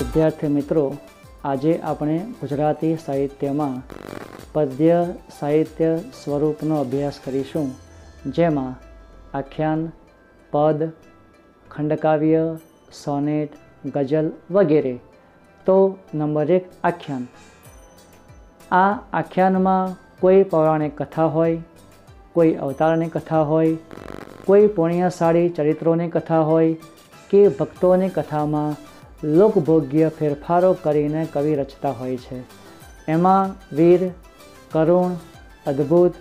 વિદ્યાર્થી મિત્રો આજે આપણે ગુજરાતી સાહિત્યમાં પદ્ય સાહિત્ય સ્વરૂપનો અભ્યાસ કરીશું જેમાં આખ્યાન પદ ખંડકાવ્ય સોનેટ ગઝલ વગેરે તો નંબર એક આખ્યાન આ આખ્યાનમાં કોઈ પૌરાણિક કથા હોય કોઈ અવતારની કથા હોય કોઈ પુણ્યશાળી ચરિત્રોની કથા હોય કે ભક્તોની કથામાં લોકભોગ્ય ફેરફારો કરીને કવિ રચતા હોય છે એમાં વીર કરુણ અદ્ભુત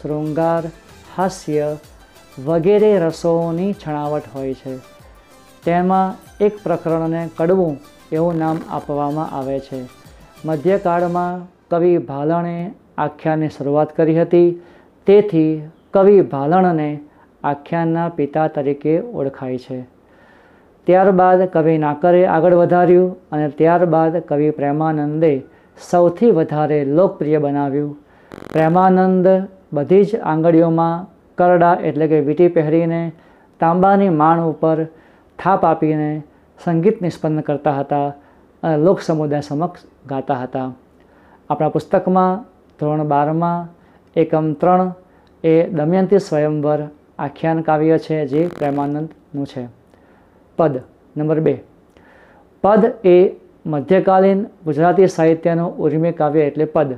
શૃંગાર હાસ્ય વગેરે રસોની છણાવટ હોય છે તેમાં એક પ્રકરણને કડવું એવું નામ આપવામાં આવે છે મધ્યકાળમાં કવિ ભાલણે આખ્યાનની શરૂઆત કરી હતી તેથી કવિ ભાલણને આખ્યાનના પિતા તરીકે ઓળખાય છે ત્યારબાદ કવિ નાકરે આગળ વધાર્યું અને ત્યારબાદ કવિ પ્રેમાનંદે સૌથી વધારે લોકપ્રિય બનાવ્યું પ્રેમાનંદ બધી જ આંગળીઓમાં કરડા એટલે કે વીટી પહેરીને તાંબાની માણ ઉપર થાપ આપીને સંગીત નિષ્પન્ન કરતા હતા અને લોક સમુદાય સમક્ષ ગાતા હતા આપણા પુસ્તકમાં ધોરણ બારમાં એકમ ત્રણ એ દમયંતી સ્વયંવર આખ્યાન કાવ્ય છે જે પ્રેમાનંદનું છે પદ નંબર બે પદ એ મધ્યકાલીન ગુજરાતી સાહિત્યનું ઉર્મી કાવ્ય એટલે પદ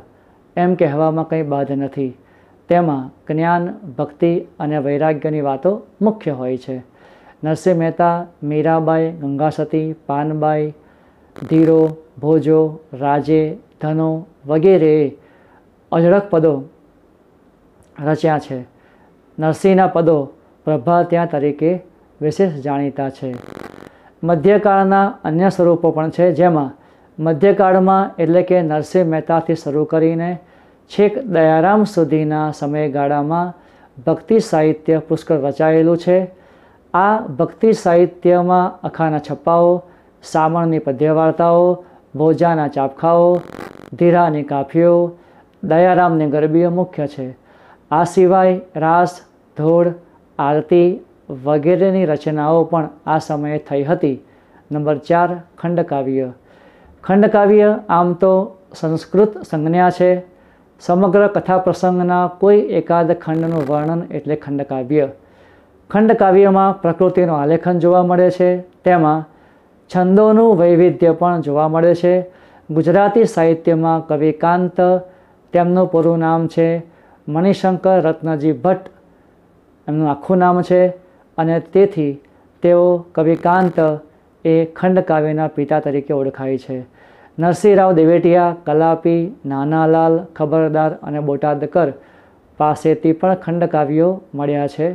એમ કહેવામાં કંઈ બાધ નથી તેમાં જ્ઞાન ભક્તિ અને વૈરાગ્યની વાતો મુખ્ય હોય છે નરસિંહ મહેતા મીરાબાઈ ગંગાસતી પાનબાઈ ધીરો ભોજો રાજે ધનો વગેરે અઢળક પદો રચ્યા છે નરસિંહના પદો પ્રભા ત્યાં તરીકે વિશેષ જાણીતા છે મધ્યકાળના અન્ય સ્વરૂપો પણ છે જેમાં મધ્યકાળમાં એટલે કે નરસિંહ મહેતાથી શરૂ કરીને છેક દયારામ સુધીના સમયગાળામાં ભક્તિ સાહિત્ય પુષ્કળ રચાયેલું છે આ ભક્તિ સાહિત્યમાં અખાના છપ્પાઓ સામણની પદ્યવાર્તાઓ ભોજાના ચાપખાઓ ધીરાની કાફીઓ દયારામની ગરબીઓ મુખ્ય છે આ સિવાય રાસ ધોળ આરતી વગેરેની રચનાઓ પણ આ સમયે થઈ હતી નંબર ચાર ખંડકાવ્ય ખંડકાવ્ય આમ તો સંસ્કૃત સંજ્ઞા છે સમગ્ર કથા પ્રસંગના કોઈ એકાદ ખંડનું વર્ણન એટલે ખંડકાવ્ય ખંડકાવ્યમાં પ્રકૃતિનું આલેખન જોવા મળે છે તેમાં છંદોનું વૈવિધ્ય પણ જોવા મળે છે ગુજરાતી સાહિત્યમાં કવિ કાંત તેમનું પૂરું નામ છે મણિશંકર રત્નજી ભટ્ટ એમનું આખું નામ છે અને તેથી તેઓ કવિકાંત એ ખંડકાવ્યના પિતા તરીકે ઓળખાય છે નરસિંહરાવ દિવેટિયા કલાપી નાનાલાલ ખબરદાર અને બોટાદકર પાસેથી પણ ખંડકાવ્યો મળ્યા છે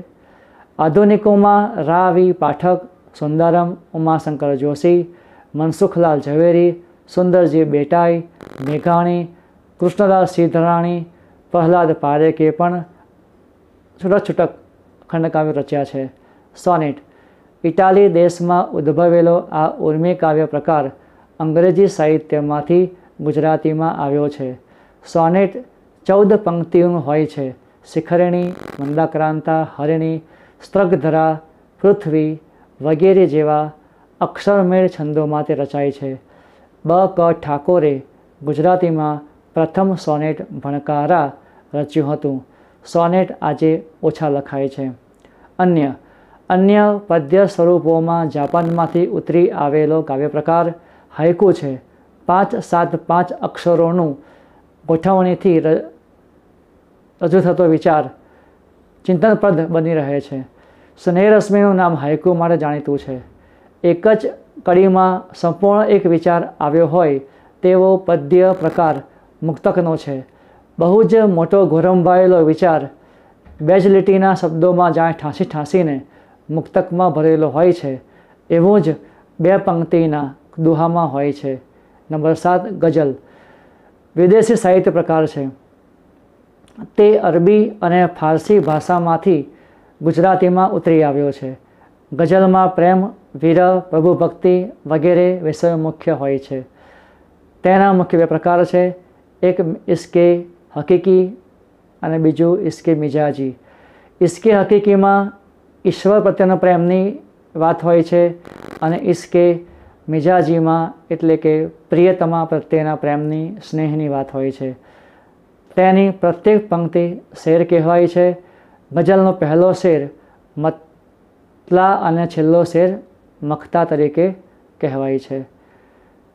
આધુનિકોમાં રાવી પાઠક સુંદરમ ઉમાશંકર જોશી મનસુખલાલ ઝવેરી સુંદરજી બેટાઈ મેઘાણી કૃષ્ણદાસ સિદ્ધરાણી પ્રહલાદ પારેકે પણ છૂટક છૂટક ખંડકાવ્યો રચ્યા છે સોનેટ ઇટાલી દેશમાં ઉદ્ભવેલો આ ઉર્મી કાવ્ય પ્રકાર અંગ્રેજી સાહિત્યમાંથી ગુજરાતીમાં આવ્યો છે સોનેટ ચૌદ પંક્તિઓનું હોય છે શિખરણી મંદાક્રાંતા હરિણી સ્ત્રગધરા પૃથ્વી વગેરે જેવા અક્ષરમેળ છંદોમાં તે રચાય છે બ ક ઠાકોરે ગુજરાતીમાં પ્રથમ સોનેટ ભણકારા રચ્યું હતું સોનેટ આજે ઓછા લખાય છે અન્ય અન્ય પદ્ય સ્વરૂપોમાં જાપાનમાંથી ઉતરી આવેલો કાવ્યપ્રકાર હાઇકુ છે પાંચ સાત પાંચ અક્ષરોનું ગોઠવણીથી રજૂ થતો વિચાર ચિંતનપ્રદ બની રહે છે સ્નેહરશ્મિનું નામ હાઇકુ માટે જાણીતું છે એક જ કડીમાં સંપૂર્ણ એક વિચાર આવ્યો હોય તેવો પદ્ય પ્રકાર મુક્તકનો છે બહુ જ મોટો ઘોરંભાયેલો વિચાર બેજલિટીના શબ્દોમાં જાણે ઠાંસી ઠાંસીને મુક્તકમાં ભરેલો હોય છે એવો જ બે પંક્તિના દુહામાં હોય છે નંબર સાત ગઝલ વિદેશી સાહિત્ય પ્રકાર છે તે અરબી અને ફારસી ભાષામાંથી ગુજરાતીમાં ઉતરી આવ્યો છે ગઝલમાં પ્રેમ વિરહ પ્રભુ ભક્તિ વગેરે વિષયો મુખ્ય હોય છે તેના મુખ્ય બે પ્રકાર છે એક ઇસકે હકીકી અને બીજું ઇસકે મિજાજી ઇસકે હકીકીમાં ઈશ્વર પ્રત્યેનો પ્રેમની વાત હોય છે અને ઈશ્કે મિજાજીમાં એટલે કે પ્રિયતમા પ્રત્યેના પ્રેમની સ્નેહની વાત હોય છે તેની પ્રત્યેક પંક્તિ શેર કહેવાય છે ગઝલનો પહેલો શેર મતલા અને છેલ્લો શેર મખતા તરીકે કહેવાય છે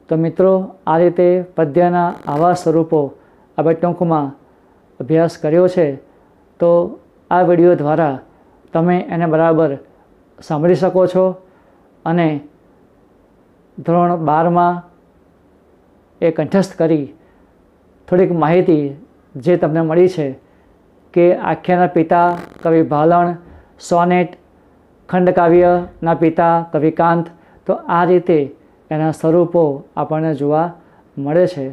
તો મિત્રો આ રીતે પદ્યના આવા સ્વરૂપો આપણે ટૂંકમાં અભ્યાસ કર્યો છે તો આ વિડીયો દ્વારા તમે એને બરાબર સાંભળી શકો છો અને ધોરણ બારમાં એ કંઠસ્થ કરી થોડીક માહિતી જે તમને મળી છે કે આખ્યાના પિતા કવિ ભાલણ સોનેટ ખંડકાવ્યના પિતા કવિકાંત તો આ રીતે એના સ્વરૂપો આપણને જોવા મળે છે